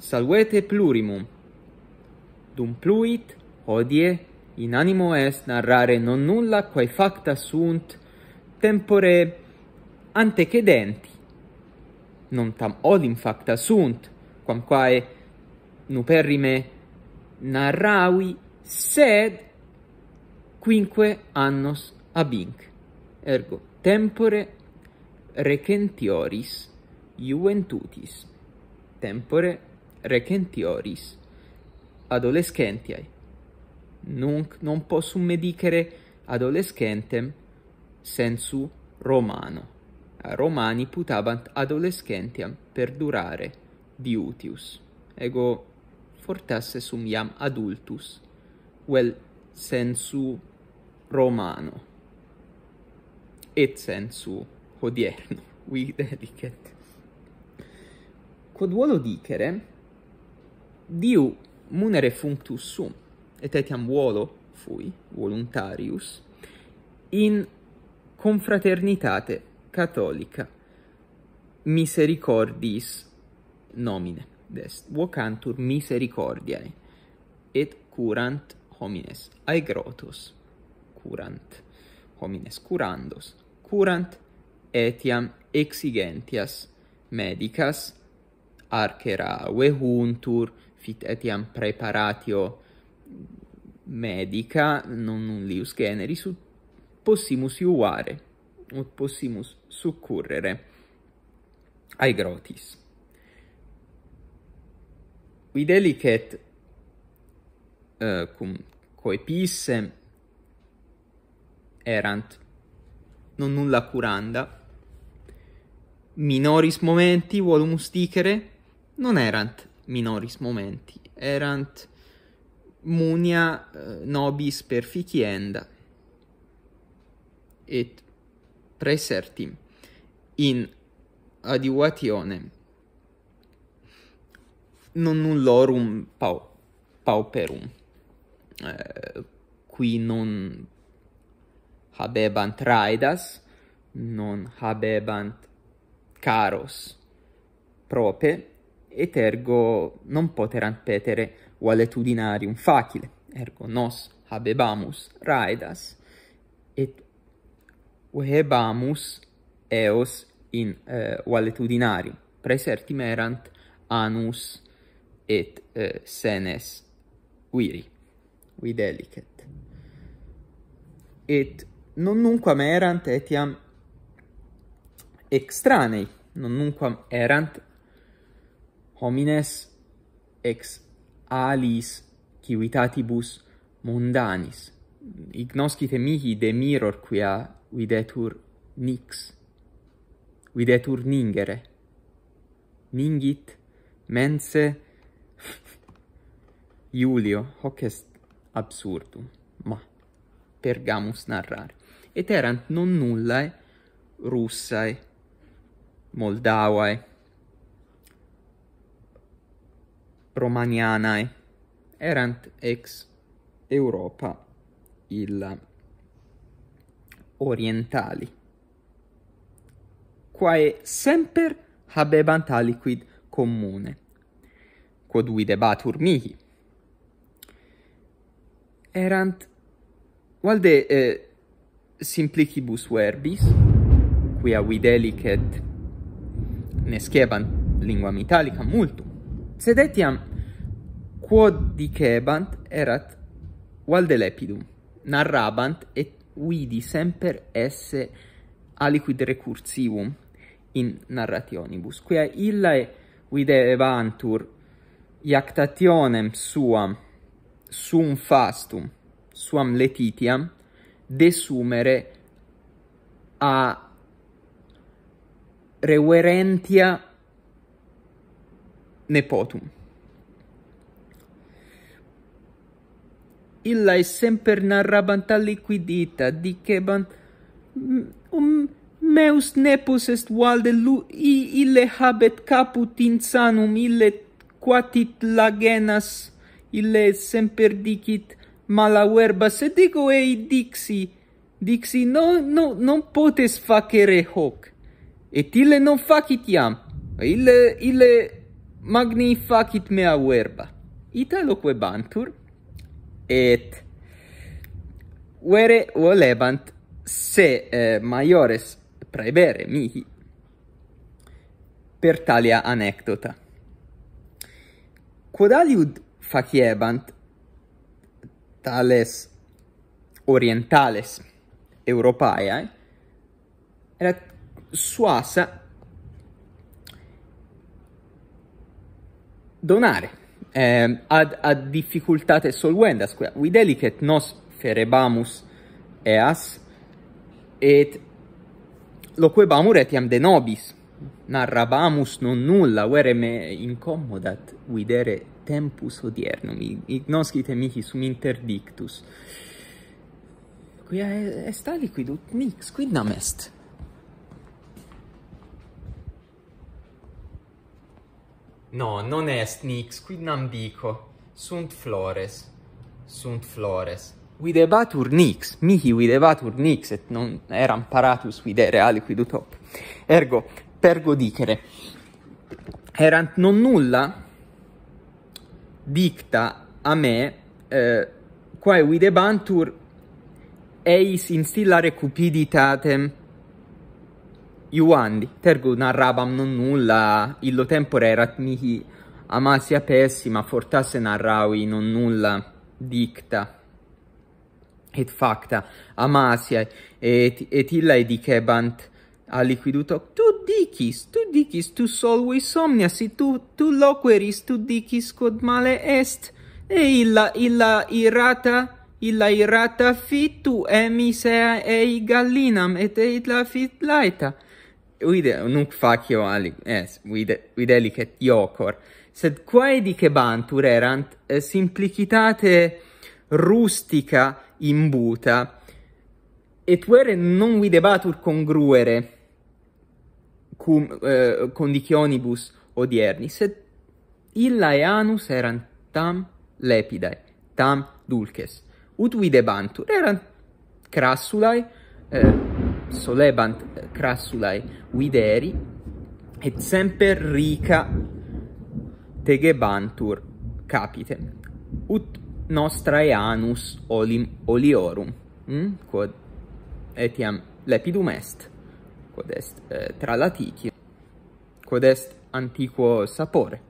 Salvete plurimum. Dum pluit, odie, in animo est narrare non nulla quae facta sunt tempore antecedenti. Non tam odim facta sunt, quam quae nuperrime narravi, sed quinque annos abinc. Ergo, tempore recentioris juventutis. Tempore recentioris adolescentiae nunc non possum medicere adolescentem sensu romano a romani putabant adolescentiam perdurare diutius ego fortasse sum iam adultus vel sensu romano et sensu hodierno vide dicet quod volo dicere diu munere functus sum et etiam volo fui voluntarius in confraternitate catholica misericordis nomine dest vocantur misericordiae et curant homines aegrotus curant homines curandos curant etiam exigentias medicas arcera vehuntur fit etiam preparatio medica non un lius generis ut possimus iuare ut possimus succurrere ai grotis videlicet uh, eh, cum coepisse erant non nulla curanda minoris momenti volumus dicere non erant minoris momenti erant munia uh, nobis perficienda et presertim in adiuationem non nullorum pau pauperum uh, qui non habebant raidas non habebant caros prope et ergo non poterant petere valetudinarium facile, ergo nos habebamus raedas, et uhebamus eos in uh, eh, valetudinarium, presertim erant anus et uh, senes viri, videlicet. Et non nunquam erant etiam extranei, non nunquam erant homines ex alis civitatibus mundanis ignoscite mihi de miror quia videtur nix videtur ningere ningit mense iulio hoc est absurdum ma pergamus narrare et erant non nullae russae moldavae Romanianae erant ex Europa illa orientali quae semper habebant aliquid commune quod videbatur mihi erant valde eh, simplicibus verbis quia videlicet nescebant linguam italicam multum sed etiam quod dicebant erat valde lepidum narrabant et vidi semper esse aliquid recursivum in narrationibus quia illa e videvantur iactationem suam sum fastum suam letitiam desumere a reverentia nepotum illa e semper narrabant liquidita, Diceban, um meus nepus est valde lu i ille habet caput in ille quatit lagenas ille semper dicit mala verba se dico ei dixi dixi no no non potes facere hoc et ille non facit iam ille ille magnificit mea verba italo quebantur et vere volebant se eh, maiores praebere mihi per talia anecdota. Quod aliud faciebant tales orientales europaeae, erat suasa donare eh, ad ad difficultate solvendas quia vi nos ferebamus eas et loquebamur etiam de nobis narrabamus non nulla vere me incommodat videre tempus odiernum ignoscite mihi sum interdictus quia est aliquid mix quid nam est No, non est nix, quid nam dico. Sunt flores. Sunt flores. Videbatur nix, mihi videbatur nix, et non eram paratus videre aliquid utop. Ergo, pergo dicere, erant non nulla dicta a me, eh, quae videbantur eis in stillare cupiditatem, Iuandi, tergo narrabam non nulla, illo tempore erat mihi amasia pessima, fortasse narravi non nulla dicta et facta amasia, et, et illa edicebant aliquiduto, tu dicis, tu dicis, tu solvis omnia, si tu, tu loqueris, tu dicis quod male est, e illa, illa irata, illa irata fit tu emis ea ei gallinam, et eit la fit laeta uide nunc facio ali es uide licet iocor sed quae dicebantur erant eh, simplicitate rustica imbuta et vere non videbatur congruere cum eh, condicionibus odierni sed illa et anus erant tam lepidae tam dulces ut videbantur erant crassulae eh, solebant crassulae videri, et semper rica tegebantur capite. Ut nostrae anus olim oliorum, mm? quod etiam lepidum est, quod est eh, tra latitio, quod est antiquo sapore.